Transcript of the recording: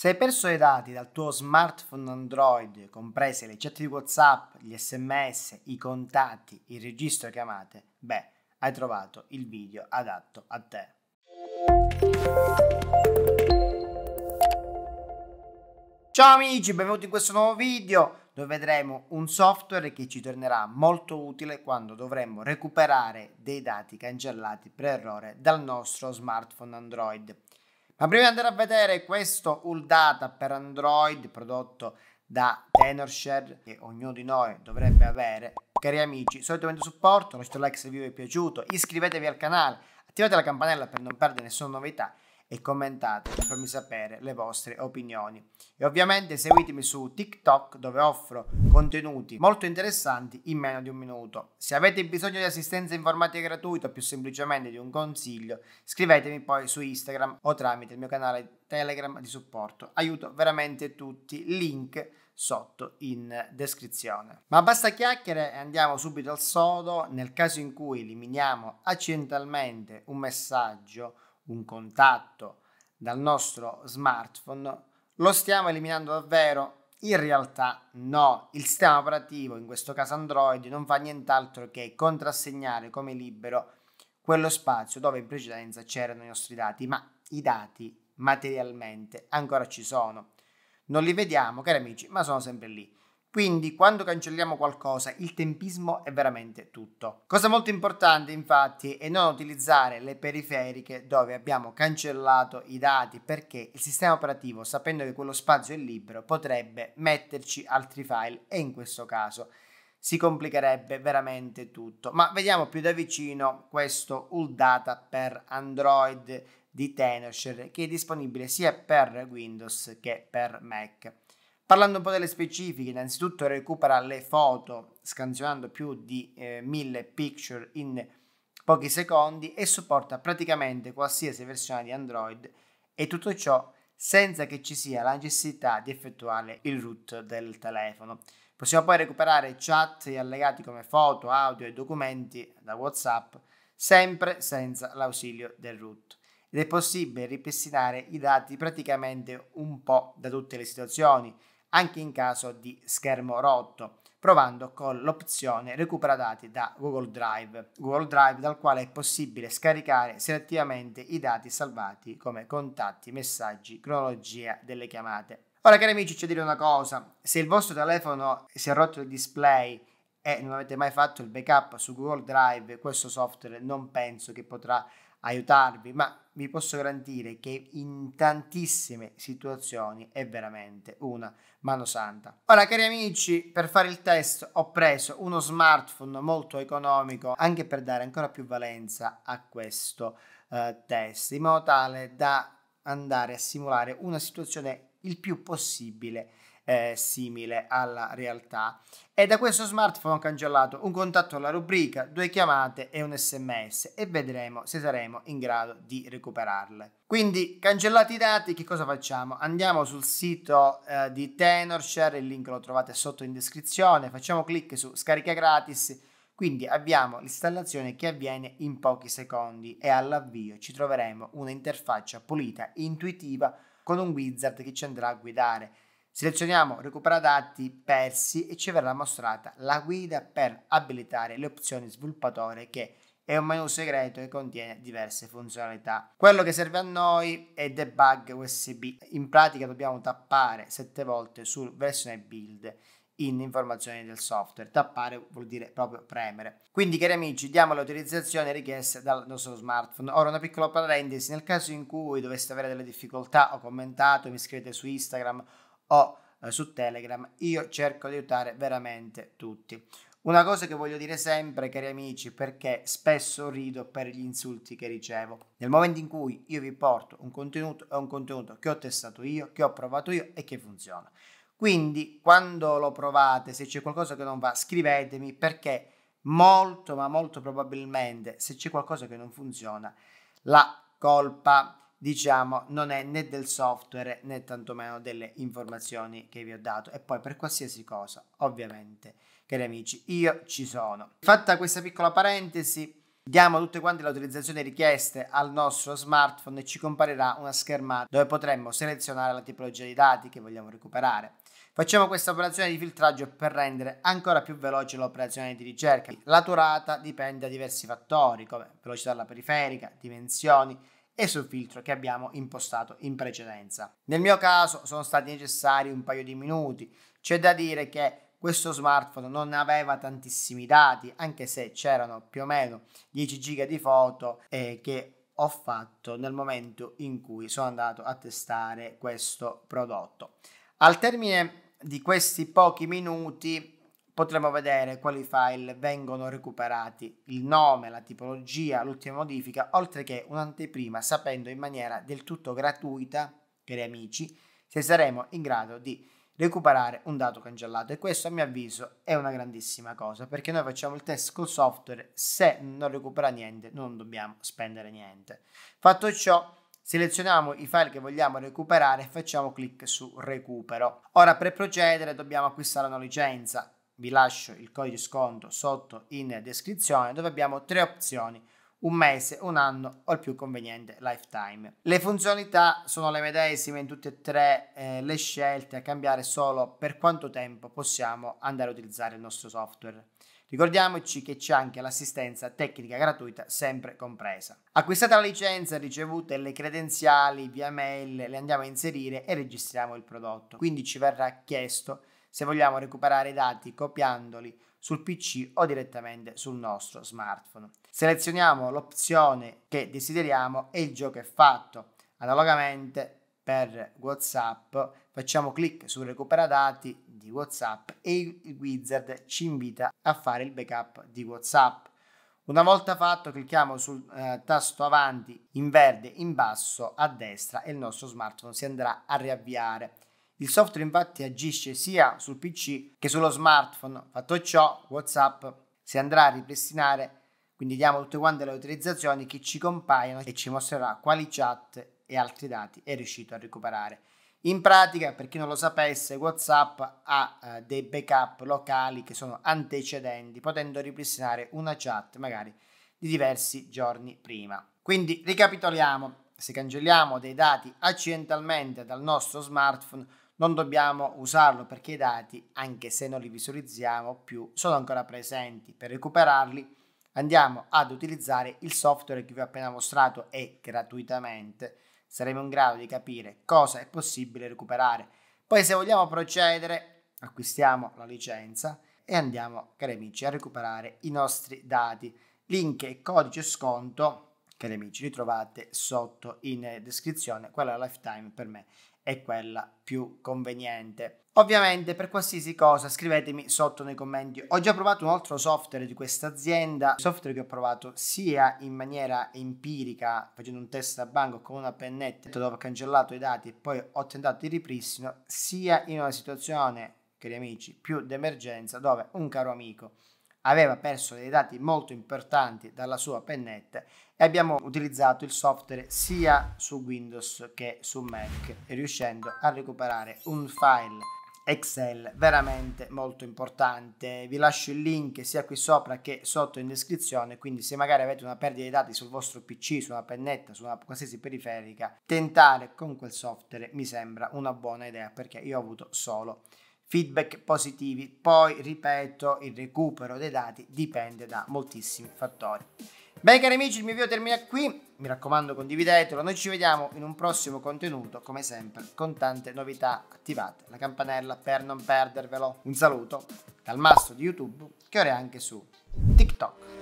Se hai perso i dati dal tuo smartphone Android, comprese le chat di WhatsApp, gli sms, i contatti, il registro chiamate, beh, hai trovato il video adatto a te. Ciao amici, benvenuti in questo nuovo video dove vedremo un software che ci tornerà molto utile quando dovremo recuperare dei dati cancellati per errore dal nostro smartphone Android. Ma prima di andare a vedere questo Uldata per Android prodotto da Tenorshare che ognuno di noi dovrebbe avere, cari amici, solitamente supporto, lasciate like se vi è piaciuto, iscrivetevi al canale, attivate la campanella per non perdere nessuna novità e commentate per farmi sapere le vostre opinioni. E ovviamente seguitemi su TikTok dove offro contenuti molto interessanti in meno di un minuto. Se avete bisogno di assistenza informatica gratuita o più semplicemente di un consiglio, scrivetemi poi su Instagram o tramite il mio canale Telegram di supporto. Aiuto veramente tutti, link sotto in descrizione. Ma basta chiacchiere e andiamo subito al sodo. Nel caso in cui eliminiamo accidentalmente un messaggio un contatto dal nostro smartphone, lo stiamo eliminando davvero? In realtà no, il sistema operativo, in questo caso Android, non fa nient'altro che contrassegnare come libero quello spazio dove in precedenza c'erano i nostri dati, ma i dati materialmente ancora ci sono. Non li vediamo, cari amici, ma sono sempre lì. Quindi quando cancelliamo qualcosa il tempismo è veramente tutto. Cosa molto importante infatti è non utilizzare le periferiche dove abbiamo cancellato i dati perché il sistema operativo sapendo che quello spazio è libero potrebbe metterci altri file e in questo caso si complicherebbe veramente tutto. Ma vediamo più da vicino questo ULDATA per Android di Tenorshare che è disponibile sia per Windows che per Mac. Parlando un po' delle specifiche, innanzitutto recupera le foto scansionando più di eh, 1000 picture in pochi secondi e supporta praticamente qualsiasi versione di Android e tutto ciò senza che ci sia la necessità di effettuare il root del telefono. Possiamo poi recuperare chat e allegati come foto, audio e documenti da WhatsApp, sempre senza l'ausilio del root ed è possibile ripristinare i dati praticamente un po' da tutte le situazioni, anche in caso di schermo rotto, provando con l'opzione recupera dati da Google Drive, Google Drive dal quale è possibile scaricare selettivamente i dati salvati come contatti, messaggi, cronologia delle chiamate. Ora cari amici c'è da dire una cosa, se il vostro telefono si è rotto il display e non avete mai fatto il backup su Google Drive, questo software non penso che potrà aiutarvi, ma vi posso garantire che in tantissime situazioni è veramente una mano santa. Ora cari amici, per fare il test ho preso uno smartphone molto economico anche per dare ancora più valenza a questo eh, test, in modo tale da andare a simulare una situazione il più possibile eh, simile alla realtà. E da questo smartphone ho cancellato un contatto alla rubrica, due chiamate e un sms e vedremo se saremo in grado di recuperarle. Quindi cancellati i dati, che cosa facciamo? Andiamo sul sito eh, di Tenorshare, il link lo trovate sotto in descrizione, facciamo clic su scarica gratis. Quindi abbiamo l'installazione che avviene in pochi secondi e all'avvio ci troveremo un'interfaccia pulita, intuitiva, con un wizard che ci andrà a guidare. Selezioniamo recupera dati persi e ci verrà mostrata la guida per abilitare le opzioni sviluppatore che è un menu segreto che contiene diverse funzionalità. Quello che serve a noi è debug USB. In pratica dobbiamo tappare 7 volte su versione build in informazioni del software. Tappare vuol dire proprio premere. Quindi, cari amici, diamo le autorizzazioni richieste dal nostro smartphone. Ora, una piccola parentesi, nel caso in cui doveste avere delle difficoltà o commentate, mi scrivete su Instagram o eh, su Telegram, io cerco di aiutare veramente tutti. Una cosa che voglio dire sempre, cari amici, perché spesso rido per gli insulti che ricevo. Nel momento in cui io vi porto un contenuto, è un contenuto che ho testato io, che ho provato io e che funziona. Quindi quando lo provate, se c'è qualcosa che non va, scrivetemi perché molto ma molto probabilmente se c'è qualcosa che non funziona, la colpa diciamo non è né del software né tantomeno delle informazioni che vi ho dato e poi per qualsiasi cosa ovviamente cari amici io ci sono fatta questa piccola parentesi Diamo tutte quante le autorizzazioni richieste al nostro smartphone e ci comparirà una schermata dove potremmo selezionare la tipologia di dati che vogliamo recuperare. Facciamo questa operazione di filtraggio per rendere ancora più veloce l'operazione di ricerca. La durata dipende da diversi fattori come velocità della periferica, dimensioni e sul filtro che abbiamo impostato in precedenza. Nel mio caso sono stati necessari un paio di minuti. C'è da dire che questo smartphone non aveva tantissimi dati, anche se c'erano più o meno 10 giga di foto eh, che ho fatto nel momento in cui sono andato a testare questo prodotto. Al termine di questi pochi minuti potremo vedere quali file vengono recuperati, il nome, la tipologia, l'ultima modifica, oltre che un'anteprima sapendo in maniera del tutto gratuita, cari amici, se saremo in grado di recuperare un dato cancellato e questo a mio avviso è una grandissima cosa perché noi facciamo il test col software, se non recupera niente non dobbiamo spendere niente. Fatto ciò, selezioniamo i file che vogliamo recuperare e facciamo clic su recupero. Ora per procedere dobbiamo acquistare una licenza, vi lascio il codice sconto sotto in descrizione dove abbiamo tre opzioni un mese, un anno o il più conveniente lifetime. Le funzionalità sono le medesime in tutte e tre eh, le scelte, a cambiare solo per quanto tempo possiamo andare a utilizzare il nostro software. Ricordiamoci che c'è anche l'assistenza tecnica gratuita sempre compresa. Acquistata la licenza, ricevute le credenziali via mail, le andiamo a inserire e registriamo il prodotto. Quindi ci verrà chiesto se vogliamo recuperare i dati copiandoli sul PC o direttamente sul nostro smartphone. Selezioniamo l'opzione che desideriamo e il gioco è fatto. Analogamente per WhatsApp facciamo clic su recupera dati di WhatsApp e il wizard ci invita a fare il backup di WhatsApp. Una volta fatto clicchiamo sul eh, tasto avanti in verde in basso a destra e il nostro smartphone si andrà a riavviare. Il software infatti agisce sia sul PC che sullo smartphone. Fatto ciò, WhatsApp si andrà a ripristinare, quindi diamo tutte quante le autorizzazioni che ci compaiono e ci mostrerà quali chat e altri dati è riuscito a recuperare. In pratica, per chi non lo sapesse, WhatsApp ha eh, dei backup locali che sono antecedenti, potendo ripristinare una chat magari di diversi giorni prima. Quindi ricapitoliamo, se cancelliamo dei dati accidentalmente dal nostro smartphone, non dobbiamo usarlo perché i dati, anche se non li visualizziamo più, sono ancora presenti. Per recuperarli andiamo ad utilizzare il software che vi ho appena mostrato e gratuitamente saremo in grado di capire cosa è possibile recuperare. Poi se vogliamo procedere acquistiamo la licenza e andiamo, cari amici, a recuperare i nostri dati. Link e codice sconto, cari amici, li trovate sotto in descrizione, quella è la lifetime per me è quella più conveniente. Ovviamente per qualsiasi cosa scrivetemi sotto nei commenti. Ho già provato un altro software di questa azienda, software che ho provato sia in maniera empirica, facendo un test da banco con una pennetta dove ho cancellato i dati e poi ho tentato il ripristino, sia in una situazione, cari amici, più d'emergenza dove un caro amico aveva perso dei dati molto importanti dalla sua pennetta e abbiamo utilizzato il software sia su Windows che su Mac, riuscendo a recuperare un file Excel veramente molto importante. Vi lascio il link sia qui sopra che sotto in descrizione, quindi se magari avete una perdita di dati sul vostro PC, su una pennetta, su una qualsiasi periferica, tentare con quel software mi sembra una buona idea perché io ho avuto solo feedback positivi. Poi, ripeto, il recupero dei dati dipende da moltissimi fattori. Bene cari amici, il mio video termina qui, mi raccomando condividetelo, noi ci vediamo in un prossimo contenuto, come sempre, con tante novità, attivate la campanella per non perdervelo. Un saluto dal masso di YouTube, che ora è anche su TikTok.